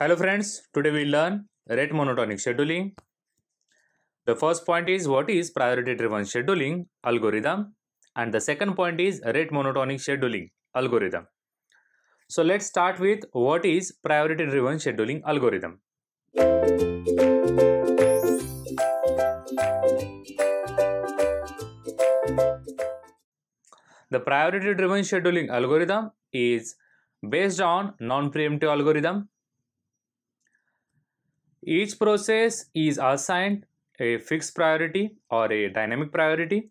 Hello friends, today we learn rate monotonic scheduling. The first point is what is priority driven scheduling algorithm and the second point is rate monotonic scheduling algorithm. So let's start with what is priority driven scheduling algorithm. The priority driven scheduling algorithm is based on non-preemptive algorithm each process is assigned a fixed priority or a dynamic priority.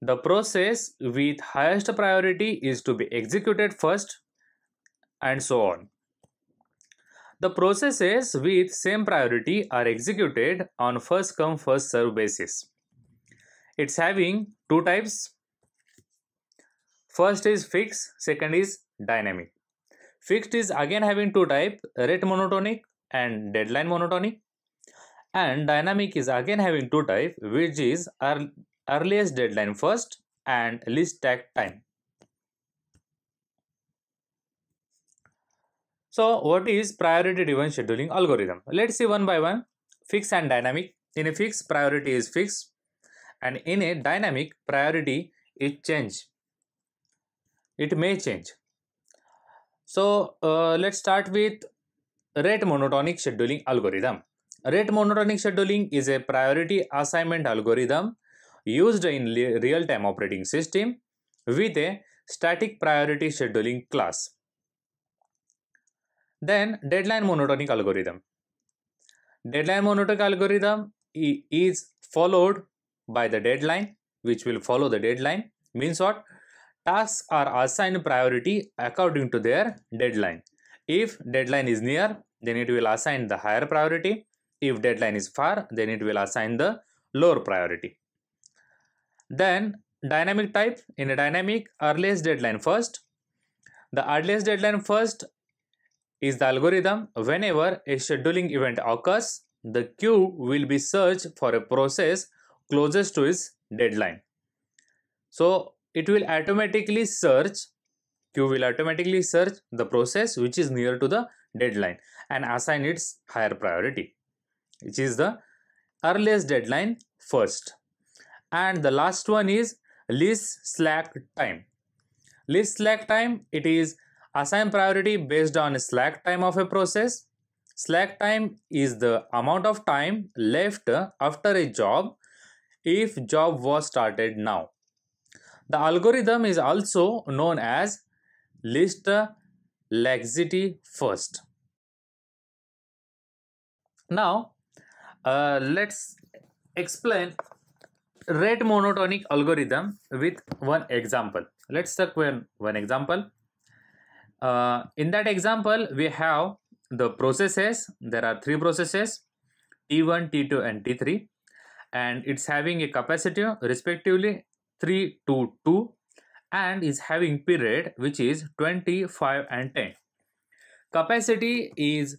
The process with highest priority is to be executed first and so on. The processes with same priority are executed on first come first serve basis. It's having two types. First is fixed, second is dynamic. Fixed is again having two type, rate monotonic and deadline monotony. And dynamic is again having two type which is earliest deadline first and least stack time. So what is priority driven scheduling algorithm? Let's see one by one. Fixed and dynamic. In a fixed priority is fixed and in a dynamic priority it change. It may change. So uh, let's start with Rate monotonic scheduling algorithm. Rate monotonic scheduling is a priority assignment algorithm used in real-time operating system with a static priority scheduling class. Then deadline monotonic algorithm. Deadline monotonic algorithm is followed by the deadline which will follow the deadline means what tasks are assigned priority according to their deadline if deadline is near, then it will assign the higher priority. If deadline is far, then it will assign the lower priority. Then dynamic type, in a dynamic, earliest deadline first. The earliest deadline first is the algorithm. Whenever a scheduling event occurs, the queue will be searched for a process closest to its deadline. So it will automatically search Q will automatically search the process which is near to the deadline and assign its higher priority, which is the earliest deadline first. And the last one is least slack time. Least slack time, it is assign priority based on slack time of a process. Slack time is the amount of time left after a job if job was started now. The algorithm is also known as list the laxity first. Now, uh, let's explain rate monotonic algorithm with one example. Let's take one, one example. Uh, in that example, we have the processes. There are three processes, T1, T2 and T3. And it's having a capacity respectively 3 to 2 and is having period which is 25 and 10 capacity is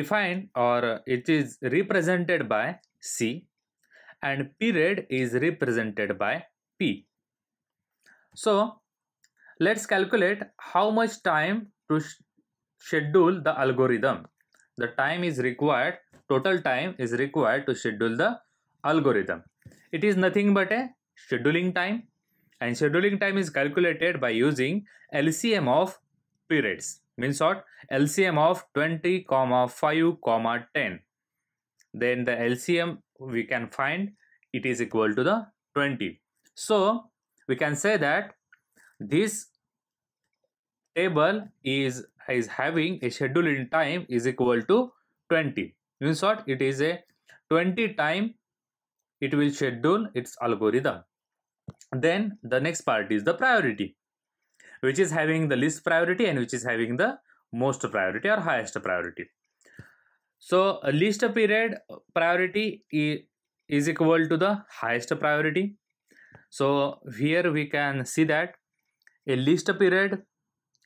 defined or it is represented by c and period is represented by p so let's calculate how much time to schedule the algorithm the time is required total time is required to schedule the algorithm it is nothing but a scheduling time and scheduling time is calculated by using LCM of periods. Means what? LCM of 20, comma 5, comma 10. Then the LCM we can find it is equal to the 20. So we can say that this table is is having a schedule in time is equal to 20 means what it is a 20 time it will schedule its algorithm then the next part is the priority, which is having the least priority and which is having the most priority or highest priority. So least period priority is equal to the highest priority. So here we can see that a least period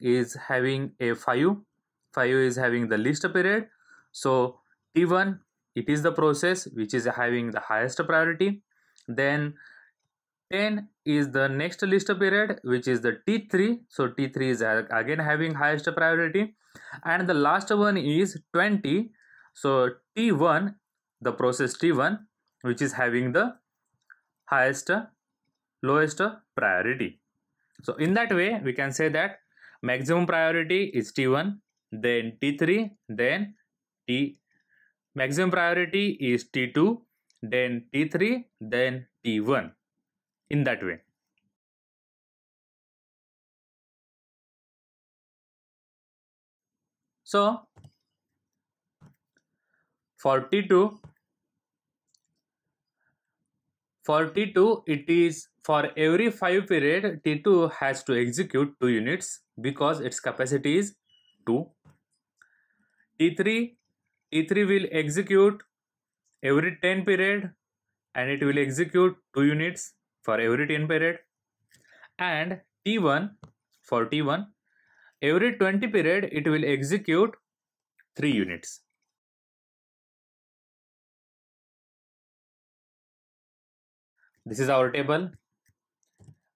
is having a 5, 5 is having the least period. So T1 it is the process which is having the highest priority. Then 10 is the next list period which is the T3. So T3 is again having highest priority. And the last one is 20. So T1, the process T1 which is having the highest, lowest priority. So in that way we can say that maximum priority is T1, then T3, then T. Maximum priority is T2, then T3, then T1 in that way so 42, 42 is for every 5 period t2 has to execute 2 units because its capacity is 2 t3 t3 will execute every 10 period and it will execute 2 units for every 10 period and T1 for T1 every 20 period it will execute 3 units. This is our table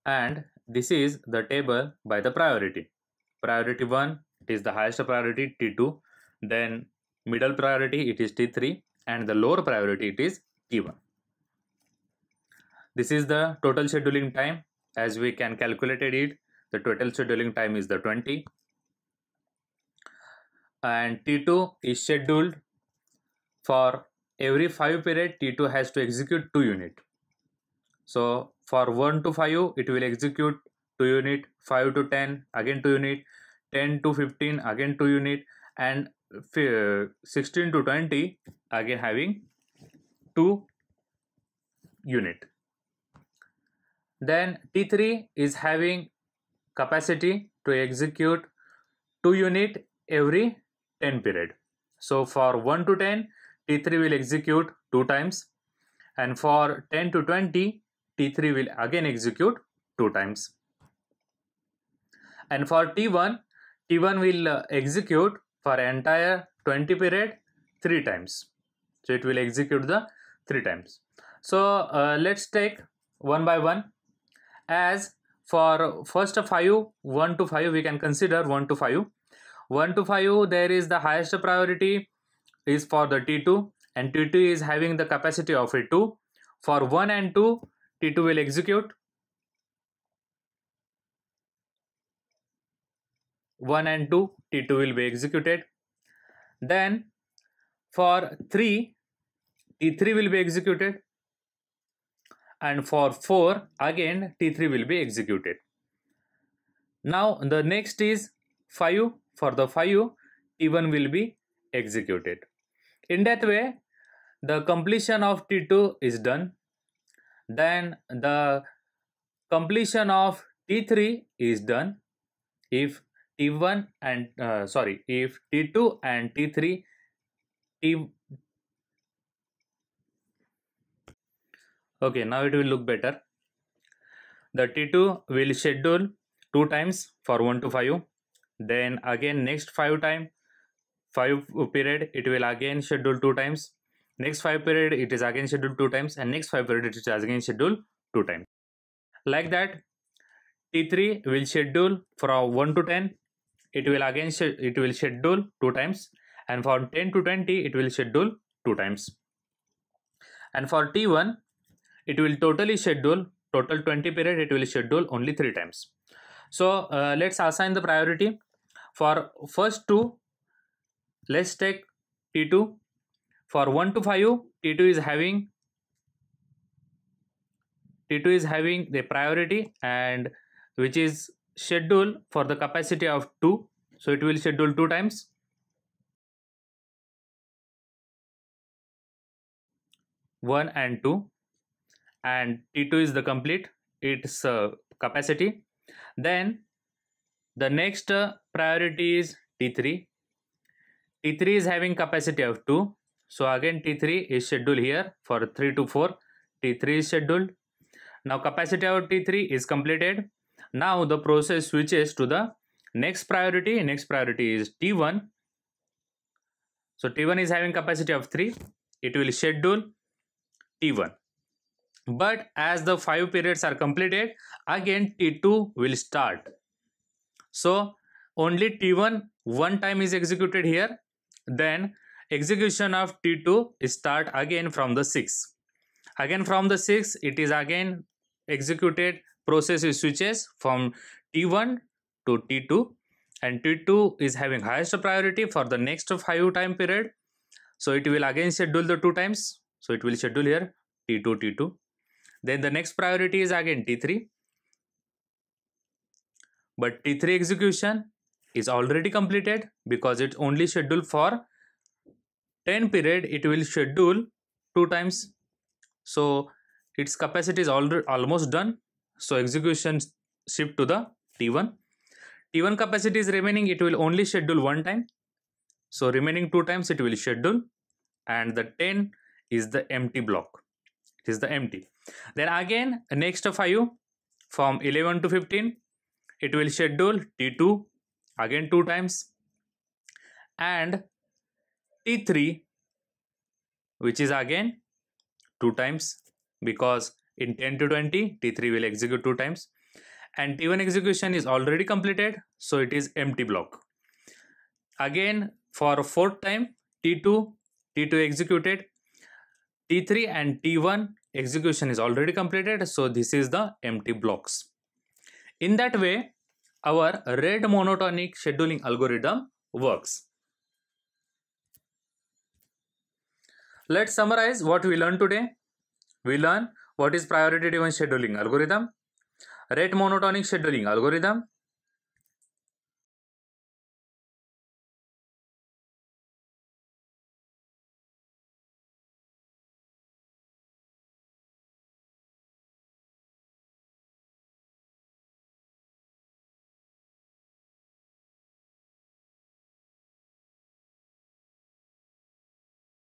and this is the table by the priority. Priority 1 is the highest priority T2 then middle priority it is T3 and the lower priority it is T1. This is the total scheduling time as we can calculated it. The total scheduling time is the 20 and T2 is scheduled for every 5 period T2 has to execute 2 unit. So for 1 to 5 it will execute 2 unit, 5 to 10 again 2 unit, 10 to 15 again 2 unit and 16 to 20 again having 2 unit then T3 is having capacity to execute 2 unit every 10 period. So for 1 to 10, T3 will execute 2 times and for 10 to 20, T3 will again execute 2 times. And for T1, T1 will uh, execute for entire 20 period 3 times. So it will execute the 3 times. So uh, let's take one by one as for first 5 1 to 5 we can consider 1 to 5 1 to 5 there is the highest priority is for the t2 and t2 is having the capacity of a 2 for 1 and 2 t2 will execute 1 and 2 t2 will be executed then for 3 t3 will be executed and for 4 again T3 will be executed. Now the next is 5 for the 5 T1 will be executed. In that way the completion of T2 is done then the completion of T3 is done if T1 and uh, sorry if T2 and T3 T, okay now it will look better the t2 will schedule two times for 1 to 5 then again next 5 time 5 period it will again schedule two times next 5 period it is again scheduled two times and next 5 period it is again scheduled two times like that t3 will schedule from 1 to 10 it will again it will schedule two times and from 10 to 20 it will schedule two times and for t1 it will totally schedule total 20 period it will schedule only three times so uh, let's assign the priority for first two let's take t2 for 1 to 5 t2 is having t2 is having the priority and which is scheduled for the capacity of 2 so it will schedule two times one and two and T2 is the complete its uh, capacity. Then the next uh, priority is T3. T3 is having capacity of 2. So again T3 is scheduled here for 3 to 4. T3 is scheduled. Now capacity of T3 is completed. Now the process switches to the next priority. Next priority is T1. So T1 is having capacity of 3. It will schedule T1. But as the five periods are completed, again T2 will start. So only T1 one time is executed here. Then execution of T2 start again from the 6. Again from the 6, it is again executed process switches from T1 to T2 and T2 is having highest priority for the next 5 time period. So it will again schedule the two times. So it will schedule here T2, T2. Then the next priority is again T3. But T3 execution is already completed because it's only scheduled for 10 period. It will schedule two times. So its capacity is already almost done. So execution shift to the T1. T1 capacity is remaining. It will only schedule one time. So remaining two times it will schedule and the 10 is the empty block. It is the empty. Then again, next 5 from 11 to 15, it will schedule T2 again 2 times and T3 which is again 2 times because in 10 to 20 T3 will execute 2 times and T1 execution is already completed so it is empty block. Again for fourth time T2 T2 executed T3 and T1 execution is already completed so this is the empty blocks in that way our rate monotonic scheduling algorithm works let's summarize what we learned today we learn what is priority driven scheduling algorithm rate monotonic scheduling algorithm